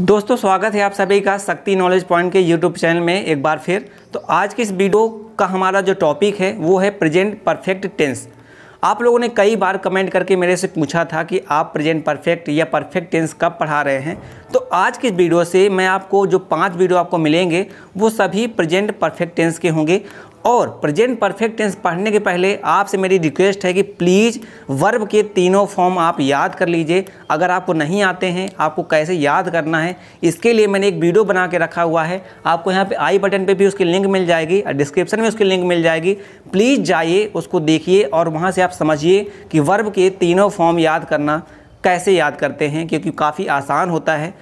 दोस्तों स्वागत है आप सभी का शक्ति नॉलेज पॉइंट के यूट्यूब चैनल में एक बार फिर तो आज की इस वीडियो का हमारा जो टॉपिक है वो है प्रेजेंट परफेक्ट टेंस आप लोगों ने कई बार कमेंट करके मेरे से पूछा था कि आप प्रेजेंट परफेक्ट या परफेक्ट टेंस कब पढ़ा रहे हैं तो आज के इस वीडियो से मैं आपको जो पांच वीडियो आपको मिलेंगे वो सभी प्रेजेंट परफेक्ट टेंस के होंगे और प्रेजेंट परफेक्ट टेंस पढ़ने के पहले आपसे मेरी रिक्वेस्ट है कि प्लीज़ वर्ब के तीनों फॉर्म आप याद कर लीजिए अगर आपको नहीं आते हैं आपको कैसे याद करना है इसके लिए मैंने एक वीडियो बना के रखा हुआ है आपको यहाँ पे आई बटन पे भी उसकी लिंक मिल जाएगी और डिस्क्रिप्शन में उसकी लिंक मिल जाएगी प्लीज़ जाइए उसको देखिए और वहाँ से आप समझिए कि वर्ब के तीनों फॉर्म याद करना कैसे याद करते हैं क्योंकि काफ़ी आसान होता है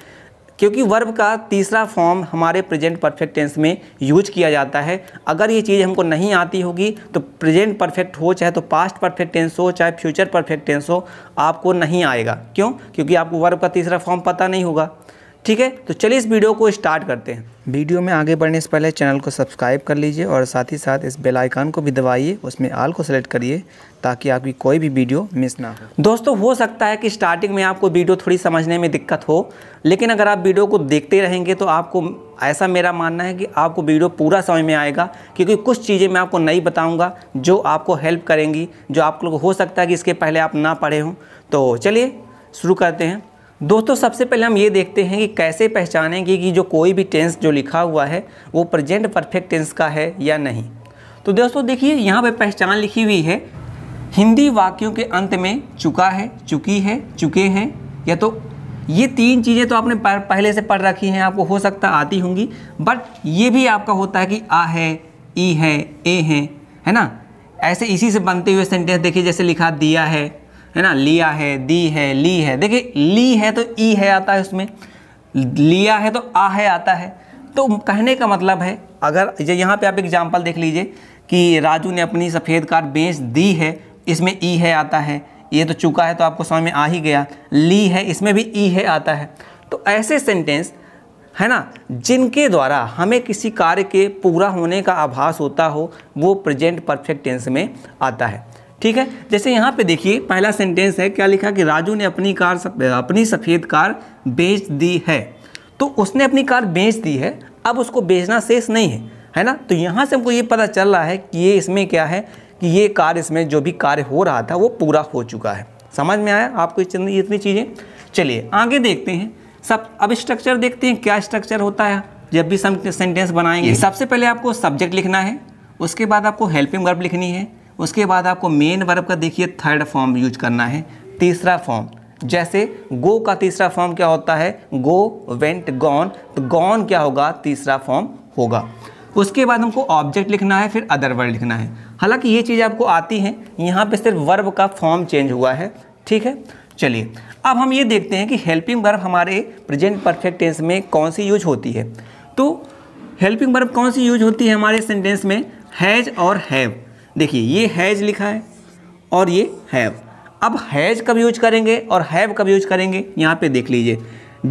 क्योंकि वर्ब का तीसरा फॉर्म हमारे प्रेजेंट परफेक्ट टेंस में यूज किया जाता है अगर ये चीज़ हमको नहीं आती होगी तो प्रेजेंट परफेक्ट हो चाहे तो पास्ट परफेक्ट टेंस हो चाहे फ्यूचर परफेक्ट टेंस हो आपको नहीं आएगा क्यों क्योंकि आपको वर्ब का तीसरा फॉर्म पता नहीं होगा ठीक है तो चलिए इस वीडियो को स्टार्ट करते हैं वीडियो में आगे बढ़ने से पहले चैनल को सब्सक्राइब कर लीजिए और साथ ही साथ इस बेल आइकन को भी दबाइए उसमें आल को सेलेक्ट करिए ताकि आपकी कोई भी वीडियो मिस ना हो दोस्तों हो सकता है कि स्टार्टिंग में आपको वीडियो थोड़ी समझने में दिक्कत हो लेकिन अगर आप वीडियो को देखते रहेंगे तो आपको ऐसा मेरा मानना है कि आपको वीडियो पूरा समझ में आएगा क्योंकि कुछ चीज़ें मैं आपको नहीं बताऊँगा जो आपको हेल्प करेंगी जो आप लोग हो सकता है कि इसके पहले आप ना पढ़े हों तो चलिए शुरू करते हैं दोस्तों सबसे पहले हम ये देखते हैं कि कैसे पहचानेंगे कि जो कोई भी टेंस जो लिखा हुआ है वो प्रेजेंट परफेक्ट टेंस का है या नहीं तो दोस्तों देखिए यहाँ पे पहचान लिखी हुई है हिंदी वाक्यों के अंत में चुका है चुकी है चुके हैं या तो ये तीन चीज़ें तो आपने पहले से पढ़ रखी हैं आपको हो सकता आती होंगी बट ये भी आपका होता है कि आ है ई है ए है है ना ऐसे इसी से बनते हुए सेंटेंस देखिए जैसे लिखा दिया है है ना लिया है दी है ली है देखिए ली है तो ई है आता है उसमें लिया है तो आ है आता है तो कहने का मतलब है अगर यहाँ पे आप एग्जाम्पल देख लीजिए कि राजू ने अपनी सफ़ेद कार बेच दी है इसमें ई है आता है ये तो चुका है तो आपको समझ में आ ही गया ली है इसमें भी ई है आता है तो ऐसे सेंटेंस है ना जिनके द्वारा हमें किसी कार्य के पूरा होने का आभास होता हो वो प्रेजेंट परफेक्ट टेंस में आता है ठीक है जैसे यहाँ पे देखिए पहला सेंटेंस है क्या लिखा कि राजू ने अपनी कार सप, अपनी सफ़ेद कार बेच दी है तो उसने अपनी कार बेच दी है अब उसको बेचना शेष नहीं है है ना तो यहाँ से हमको ये पता चल रहा है कि ये इसमें क्या है कि ये कार इसमें जो भी कार्य हो रहा था वो पूरा हो चुका है समझ में आया आपको इतनी चीज़ें चलिए आगे देखते हैं सब अब स्ट्रक्चर देखते हैं क्या स्ट्रक्चर होता है जब भी सेंटेंस बनाएंगे हम्म। सबसे पहले आपको सब्जेक्ट लिखना है उसके बाद आपको हेल्पिंग वर्ब लिखनी है उसके बाद आपको मेन वर्ब का देखिए थर्ड फॉर्म यूज करना है तीसरा फॉर्म जैसे गो का तीसरा फॉर्म क्या होता है गो वेंट गॉन तो गॉन क्या होगा तीसरा फॉर्म होगा उसके बाद हमको ऑब्जेक्ट लिखना है फिर अदर वर्ड लिखना है हालांकि ये चीज़ आपको आती हैं यहाँ पे सिर्फ वर्ब का फॉर्म चेंज हुआ है ठीक है चलिए अब हम ये देखते हैं कि हेल्पिंग वर्ब हमारे प्रेजेंट परफेक्ट टेंस में कौन सी यूज होती है तो हेल्पिंग वर्ब कौन सी यूज होती है हमारे सेंटेंस में हैज़ और हैव देखिए ये हैज़ लिखा है और ये हैव अब हैज़ कब यूज करेंगे और हैव कब यूज करेंगे यहाँ पे देख लीजिए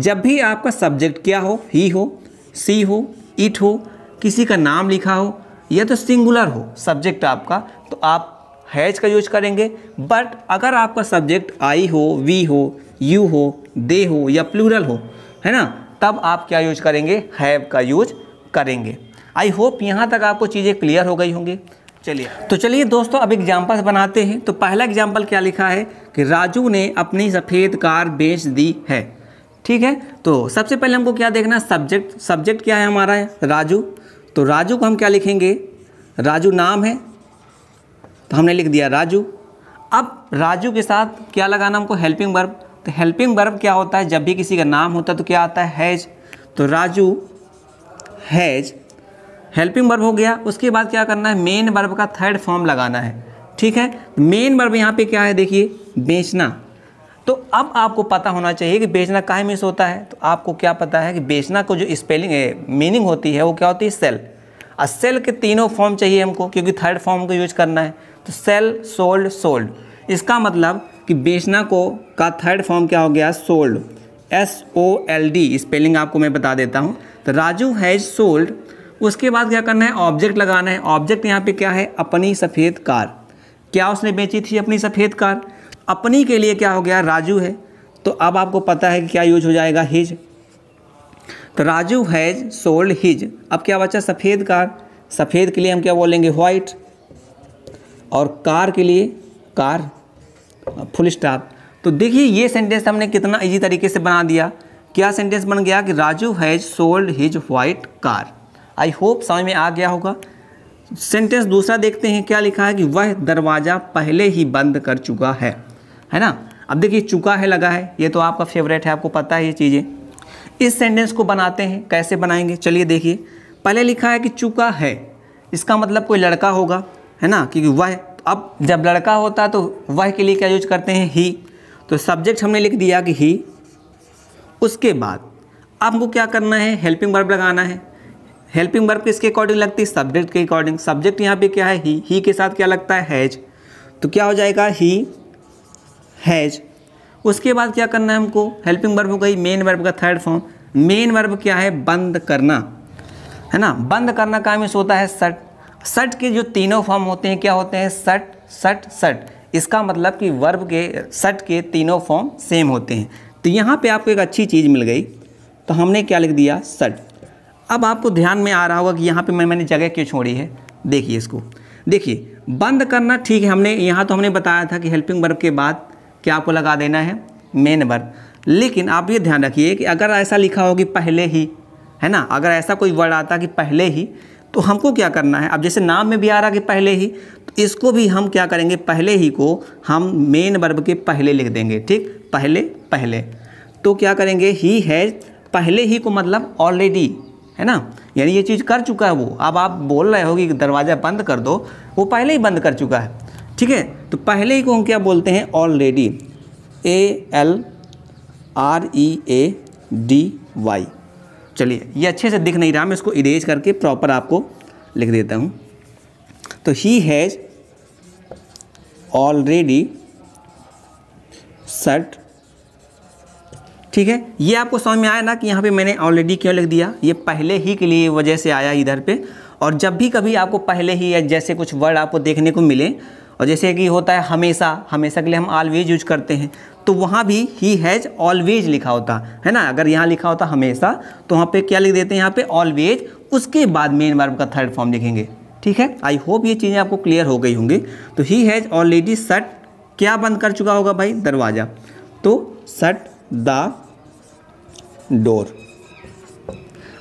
जब भी आपका सब्जेक्ट क्या हो ही हो सी हो इट हो किसी का नाम लिखा हो या तो सिंगुलर हो सब्जेक्ट आपका तो आप हैज का यूज करेंगे बट अगर आपका सब्जेक्ट आई हो वी हो यू हो दे हो या प्लूरल हो है ना तब आप क्या यूज करेंगे हैव का यूज करेंगे आई होप यहाँ तक आपको चीज़ें क्लियर हो गई होंगी चलिए तो चलिए दोस्तों अब एग्जाम्पल्स बनाते हैं तो पहला एग्जाम्पल क्या लिखा है कि राजू ने अपनी सफ़ेद कार बेच दी है ठीक है तो सबसे पहले हमको क्या देखना है सब्जेक्ट सब्जेक्ट क्या है हमारा है? राजू तो राजू को हम क्या लिखेंगे राजू नाम है तो हमने लिख दिया राजू अब राजू के साथ क्या लगाना हमको हेल्पिंग बर्ब तो हेल्पिंग बर्ब क्या होता है जब भी किसी का नाम होता है तो क्या आता है हैज तो राजू हैज हेल्पिंग वर्ब हो गया उसके बाद क्या करना है मेन वर्ब का थर्ड फॉर्म लगाना है ठीक है मेन तो वर्ब यहाँ पे क्या है देखिए बेचना तो अब आपको पता होना चाहिए कि बेचना काहे मिस होता है तो आपको क्या पता है कि बेचना को जो स्पेलिंग है मीनिंग होती है वो क्या होती है सेल और सेल के तीनों फॉर्म चाहिए हमको क्योंकि थर्ड फॉर्म को यूज करना है तो सेल सोल्ड सोल्ड इसका मतलब कि बेचना को का थर्ड फॉर्म क्या हो गया sold S O L D spelling आपको मैं बता देता हूँ तो राजू हैज़ सोल्ड उसके बाद क्या करना है ऑब्जेक्ट लगाना है ऑब्जेक्ट यहाँ पे क्या है अपनी सफ़ेद कार क्या उसने बेची थी अपनी सफ़ेद कार अपनी के लिए क्या हो गया राजू है तो अब आपको पता है कि क्या यूज हो जाएगा हिज तो राजू हैज सोल्ड हिज अब क्या बच्चा सफ़ेद कार सफ़ेद के लिए हम क्या बोलेंगे वाइट और कार के लिए कार फुल स्टाप तो देखिए ये सेंटेंस हमने कितना इजी तरीके से बना दिया क्या सेंटेंस बन गया कि Raju has sold his white car I hope समझ में आ गया होगा सेंटेंस दूसरा देखते हैं क्या लिखा है कि वह दरवाज़ा पहले ही बंद कर चुका है है ना अब देखिए चुका है लगा है ये तो आपका फेवरेट है आपको पता है ये चीज़ें इस सेंटेंस को बनाते हैं कैसे बनाएंगे चलिए देखिए पहले लिखा है कि चुका है इसका मतलब कोई लड़का होगा है ना क्योंकि वह अब जब लड़का होता है तो वह के लिए क्या यूज करते हैं ही तो सब्जेक्ट हमने लिख दिया कि ही उसके बाद आपको क्या करना है हेल्पिंग वर्ब लगाना है हेल्पिंग वर्ब किसके अकॉर्डिंग लगती है सब्जेक्ट के अकॉर्डिंग सब्जेक्ट यहाँ पे क्या है ही ही के साथ क्या लगता है हैज तो क्या हो जाएगा ही हैज उसके बाद क्या करना है हमको हेल्पिंग वर्ब हो गई मेन वर्ब का थर्ड फॉर्म मेन वर्ब क्या है बंद करना है ना बंद करना का इस होता है सट सट के जो तीनों फॉर्म होते हैं क्या होते हैं सट सट सट इसका मतलब कि वर्ब के सट के तीनों फॉर्म सेम होते हैं तो यहाँ पे आपको एक अच्छी चीज़ मिल गई तो हमने क्या लिख दिया सट अब आपको ध्यान में आ रहा होगा कि यहाँ पे मैं मैंने जगह क्यों छोड़ी है देखिए इसको देखिए बंद करना ठीक है हमने यहाँ तो हमने बताया था कि हेल्पिंग वर्ब के बाद क्या आपको लगा देना है मेन वर्ब लेकिन आप ये ध्यान रखिए कि अगर ऐसा लिखा हो कि पहले ही है ना अगर ऐसा कोई वर्ड आता कि पहले ही तो हमको क्या करना है अब जैसे नाम में भी आ रहा कि पहले ही तो इसको भी हम क्या करेंगे पहले ही को हम मेन वर्ब के पहले लिख देंगे ठीक पहले पहले तो क्या करेंगे ही है पहले ही को मतलब ऑलरेडी है ना यानी ये चीज़ कर चुका है वो अब आप बोल रहे हो कि दरवाज़ा बंद कर दो वो पहले ही बंद कर चुका है ठीक है तो पहले ही को हम क्या बोलते हैं already A L R E A D Y चलिए ये अच्छे से दिख नहीं रहा मैं इसको इरेज करके प्रॉपर आपको लिख देता हूँ तो ही हैज़ ऑलरेडी सेट ठीक है ये आपको समझ में आया ना कि यहाँ पे मैंने ऑलरेडी क्यों लिख दिया ये पहले ही के लिए वजह से आया इधर पे और जब भी कभी आपको पहले ही या जैसे कुछ वर्ड आपको देखने को मिले और जैसे कि होता है हमेशा हमेशा के लिए हम ऑलवेज यूज करते हैं तो वहाँ भी ही हैज़ ऑलवेज लिखा होता है ना अगर यहाँ लिखा होता हमेशा तो वहाँ पर क्या लिख देते हैं यहाँ पर ऑलवेज उसके बाद मेन वर्ब का थर्ड फॉर्म लिखेंगे ठीक है आई होप ये चीज़ें आपको क्लियर हो गई होंगी तो ही हैज़ ऑलरेडी सट क्या बंद कर चुका होगा भाई दरवाज़ा तो shut the door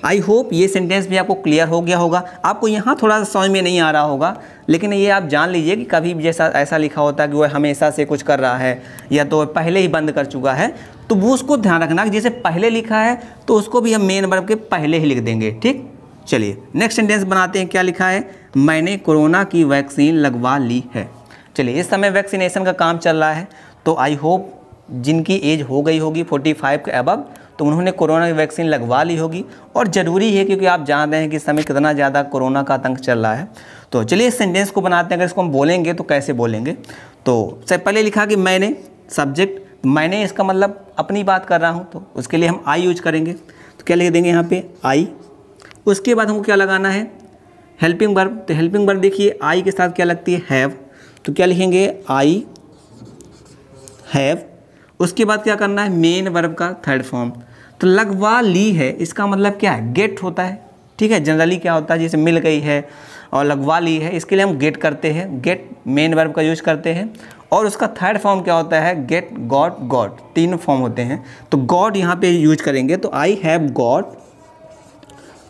I hope ये सेंटेंस भी आपको क्लियर हो गया होगा आपको यहाँ थोड़ा सा समझ में नहीं आ रहा होगा लेकिन ये आप जान लीजिए कि कभी भी जैसा ऐसा लिखा होता है कि वह हमेशा से कुछ कर रहा है या तो पहले ही बंद कर चुका है तो वो उसको ध्यान रखना कि जैसे पहले लिखा है तो उसको भी हम मेन वर्ब के पहले ही लिख देंगे ठीक चलिए नेक्स्ट सेंटेंस बनाते हैं क्या लिखा है मैंने कोरोना की वैक्सीन लगवा ली है चलिए इस समय वैक्सीनेशन का काम चल रहा है तो आई होप जिनकी एज हो गई होगी 45 के अबब तो उन्होंने कोरोना की वैक्सीन लगवा ली होगी और ज़रूरी है क्योंकि आप जानते हैं कि इस समय कितना ज़्यादा कोरोना का आतंक चल रहा है तो चलिए इस सेंटेंस को बनाते हैं अगर इसको हम बोलेंगे तो कैसे बोलेंगे तो सबसे पहले लिखा कि मैंने सब्जेक्ट मैंने इसका मतलब अपनी बात कर रहा हूँ तो उसके लिए हम आई यूज करेंगे तो क्या लिख देंगे यहाँ पर आई उसके बाद हमको क्या लगाना है हेल्पिंग वर्ब तो हेल्पिंग वर्ब देखिए आई के साथ क्या लगती है हैव तो क्या लिखेंगे आई हैव उसके बाद क्या करना है मेन वर्ब का थर्ड फॉर्म तो लगवा ली है इसका मतलब क्या है गेट होता है ठीक है जनरली क्या होता है जैसे मिल गई है और लगवा ली है इसके लिए हम गेट करते हैं गेट मेन वर्ब का यूज करते हैं और उसका थर्ड फॉर्म क्या होता है गेट गॉड गॉड तीन फॉर्म होते हैं तो गॉड यहाँ पे यूज करेंगे तो आई हैव गॉड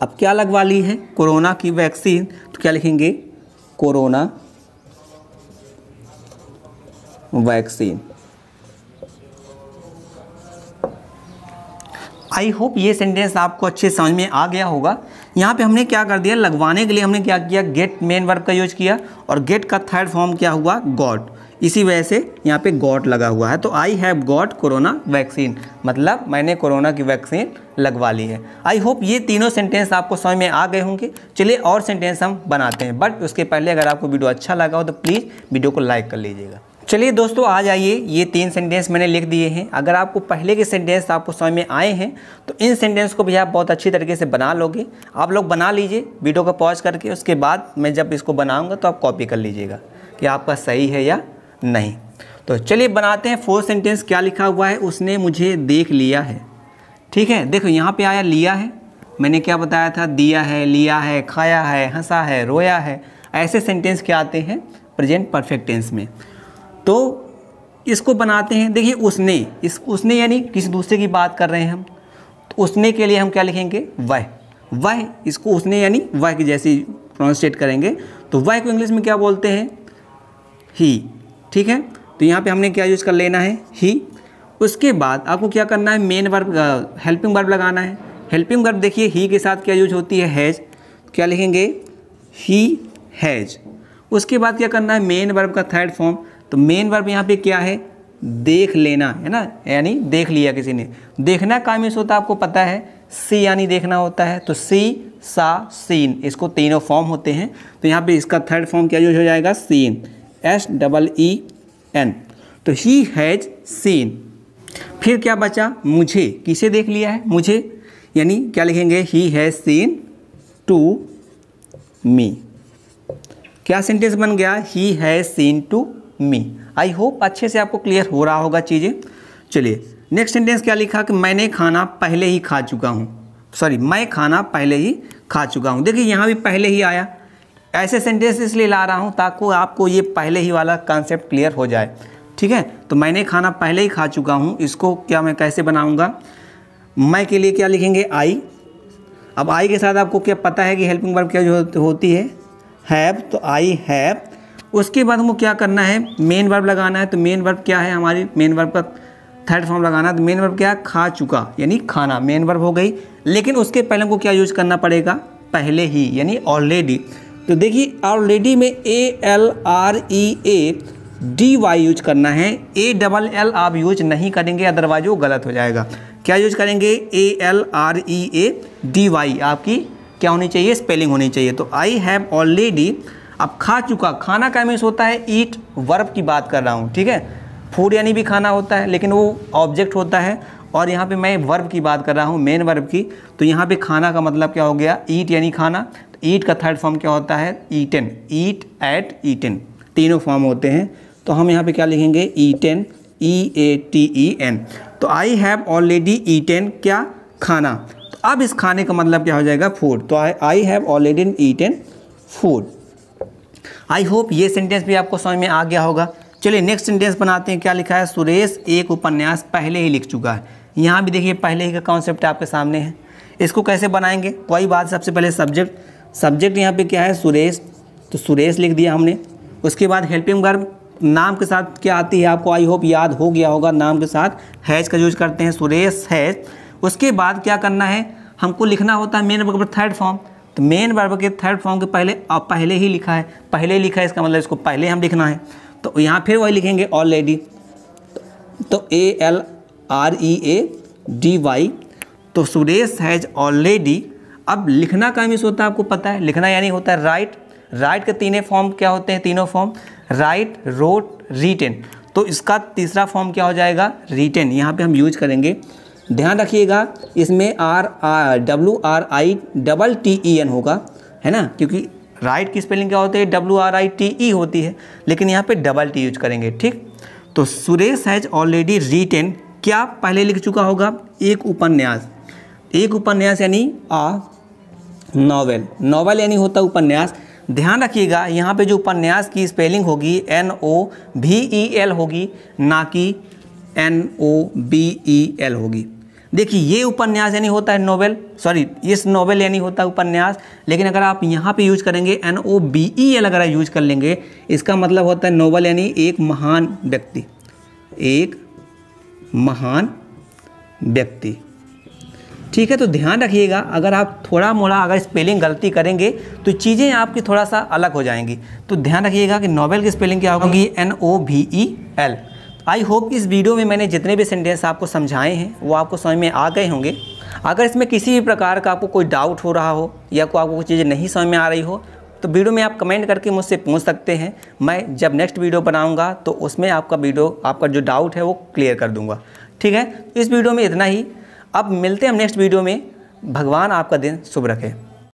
अब क्या लगवा ली है कोरोना की वैक्सीन तो क्या लिखेंगे कोरोना वैक्सीन आई होप ये सेंटेंस आपको अच्छे समझ में आ गया होगा यहाँ पे हमने क्या कर दिया लगवाने के लिए हमने क्या किया गेट मेन वर्ब का यूज किया और गेट का थर्ड फॉर्म क्या हुआ गॉड इसी वजह से यहाँ पे गॉट लगा हुआ है तो I have got corona vaccine मतलब मैंने कोरोना की वैक्सीन लगवा ली है आई होप ये तीनों सेंटेंस आपको समझ में आ गए होंगे चलिए और सेंटेंस हम बनाते हैं बट उसके पहले अगर आपको वीडियो अच्छा लगा हो तो प्लीज़ वीडियो को लाइक कर लीजिएगा चलिए दोस्तों आ जाइए ये तीन सेंटेंस मैंने लिख दिए हैं अगर आपको पहले के सेंटेंस आपको समझ में आए हैं तो इन सेंटेंस को भी आप बहुत अच्छी तरीके से बना लोगे आप लोग बना लीजिए वीडियो को पॉज करके उसके बाद मैं जब इसको बनाऊंगा तो आप कॉपी कर लीजिएगा कि आपका सही है या नहीं तो चलिए बनाते हैं फोर्थ सेंटेंस क्या लिखा हुआ है उसने मुझे देख लिया है ठीक है देखो यहाँ पर आया लिया है मैंने क्या बताया था दिया है लिया है खाया है हंसा है रोया है ऐसे सेंटेंस क्या आते हैं प्रेजेंट परफेक्ट टेंस में तो इसको बनाते हैं देखिए उसने इस उसने यानी किसी दूसरे की बात कर रहे हैं हम तो उसने के लिए हम क्या लिखेंगे वह वह इसको उसने यानी वह की जैसी प्रोनाउंसिएट करेंगे तो वह को इंग्लिश में क्या बोलते हैं ही ठीक है तो यहाँ पे हमने क्या यूज़ कर लेना है ही उसके बाद आपको क्या करना है मेन वर्ब हेल्पिंग वर्ब लगाना है हेल्पिंग वर्ब देखिए ही के साथ क्या यूज होती है हैज़ क्या लिखेंगे ही हैज़ उसके बाद क्या करना है मेन वर्ब का थर्ड फॉर्म तो मेन वर्ब यहाँ पे क्या है देख लेना है ना यानी देख लिया किसी ने देखना का मीन्स होता आपको पता है सी यानी देखना होता है तो सी सा सीन इसको तीनों फॉर्म होते हैं तो यहाँ पे इसका थर्ड फॉर्म क्या यूज हो जाएगा seen S double E N तो ही हैज़ सीन फिर क्या बचा मुझे किसे देख लिया है मुझे यानी क्या लिखेंगे he has seen to me क्या सेंटेंस बन गया he has seen to me I hope अच्छे से आपको क्लियर हो रहा होगा चीज़ें चलिए नेक्स्ट सेंटेंस क्या लिखा कि मैंने खाना पहले ही खा चुका हूँ सॉरी मैं खाना पहले ही खा चुका हूँ देखिए यहाँ भी पहले ही आया ऐसे सेंटेंस इसलिए ला रहा हूँ ताकि आपको ये पहले ही वाला कॉन्सेप्ट क्लियर हो जाए ठीक है तो मैंने खाना पहले ही खा चुका हूँ इसको क्या मैं कैसे बनाऊँगा मैं के लिए क्या लिखेंगे आई अब आई के साथ आपको क्या पता है कि हेल्पिंग वर्ब क्या जो होती है हैव तो आई हैव उसके बाद हमको क्या करना है मेन वर्ब लगाना है तो मेन वर्ब क्या है हमारी मेन वर्ब का थर्ड फॉर्म लगाना तो मेन वर्ब क्या है खा चुका यानी खाना मेन वर्ब हो गई लेकिन उसके पहले हमको क्या यूज करना पड़ेगा पहले ही यानी ऑलरेडी तो देखिए ऑलरेडी में A L R E A D Y use करना है ए डबल एल आप यूज नहीं करेंगे अदरवाइज वो गलत हो जाएगा क्या यूज करेंगे A L R E A D Y आपकी क्या होनी चाहिए स्पेलिंग होनी चाहिए तो आई हैव ऑलरेडी अब खा चुका खाना का मीन्स होता है ईट वर्ब की बात कर रहा हूँ ठीक है फूड यानी भी खाना होता है लेकिन वो ऑब्जेक्ट होता है और यहाँ पे मैं वर्ब की बात कर रहा हूँ मेन वर्ब की तो यहाँ पे खाना का मतलब क्या हो गया ईट यानी खाना तो ईट का थर्ड फॉर्म क्या होता है ईटन ईट एट ईटन तीनों फॉर्म होते हैं तो हम यहाँ पे क्या लिखेंगे eaten E A T E N तो आई हैव ऑलरेडी ईटन क्या खाना तो अब इस खाने का मतलब क्या हो जाएगा फूड तो I have already eaten food I hope ये सेंटेंस भी आपको समझ में आ गया होगा चलिए नेक्स्ट सेंटेंस बनाते हैं क्या लिखा है सुरेश एक उपन्यास पहले ही लिख चुका है यहाँ भी देखिए पहले ही का कॉन्सेप्ट आपके सामने है इसको कैसे बनाएंगे कोई बात सबसे पहले सब्जेक्ट सब्जेक्ट यहाँ पे क्या है सुरेश तो सुरेश लिख दिया हमने उसके बाद हेल्पिंग वर्ब नाम के साथ क्या आती है आपको आई होप याद हो गया होगा नाम के साथ हैज का यूज करते हैं सुरेश हैज उसके बाद क्या करना है हमको लिखना होता है मेन थर्ड फॉर्म तो मेन वर्ब के थर्ड फॉर्म के पहले और पहले ही लिखा है पहले लिखा है इसका मतलब इसको पहले हम लिखना है तो यहाँ फिर वही लिखेंगे ऑलरेडी तो A L R E A D Y तो सुरेश हैज़ ऑलरेडी अब लिखना का मिस होता है आपको पता है लिखना यानी होता है राइट राइट के तीनों फॉर्म क्या होते हैं तीनों फॉर्म राइट रोट रिटेन तो इसका तीसरा फॉर्म क्या हो जाएगा रिटेन यहाँ पे हम यूज करेंगे ध्यान रखिएगा इसमें R R W R I double T E N होगा है ना क्योंकि राइट की स्पेलिंग क्या होती है W R I T E होती है लेकिन यहाँ पे डबल टी यूज करेंगे ठीक तो सुरेश हैज़ ऑलरेडी रिटेन क्या पहले लिख चुका होगा एक उपन्यास एक उपन्यास यानी आ नॉवेल नॉवेल यानी होता उपन्यास ध्यान रखिएगा यहाँ पे जो उपन्यास की स्पेलिंग होगी एन ओ भी ई एल होगी ना कि N O B E L होगी देखिए ये उपन्यास यानी होता है नोवेल सॉरी इस नोवेल यानी होता है उपन्यास लेकिन अगर आप यहाँ पे यूज करेंगे N O B E L अगर यूज कर लेंगे इसका मतलब होता है नोवेल यानी एक महान व्यक्ति एक महान व्यक्ति ठीक है तो ध्यान रखिएगा अगर आप थोड़ा मोड़ा अगर स्पेलिंग गलती करेंगे तो चीज़ें आपकी थोड़ा सा अलग हो जाएंगी तो ध्यान रखिएगा कि नोवेल की स्पेलिंग क्या होगी एन ओ भी ई एल आई होप कि इस वीडियो में मैंने जितने भी सेंटेंस आपको समझाए हैं वो आपको समझ में आ गए होंगे अगर इसमें किसी भी प्रकार का आपको कोई डाउट हो रहा हो या कोई आपको कोई चीज़ें नहीं समझ में आ रही हो तो वीडियो में आप कमेंट करके मुझसे पूछ सकते हैं मैं जब नेक्स्ट वीडियो बनाऊंगा तो उसमें आपका वीडियो आपका जो डाउट है वो क्लियर कर दूंगा ठीक है तो इस वीडियो में इतना ही अब मिलते हैं हम नेक्स्ट वीडियो में भगवान आपका दिन शुभ रखें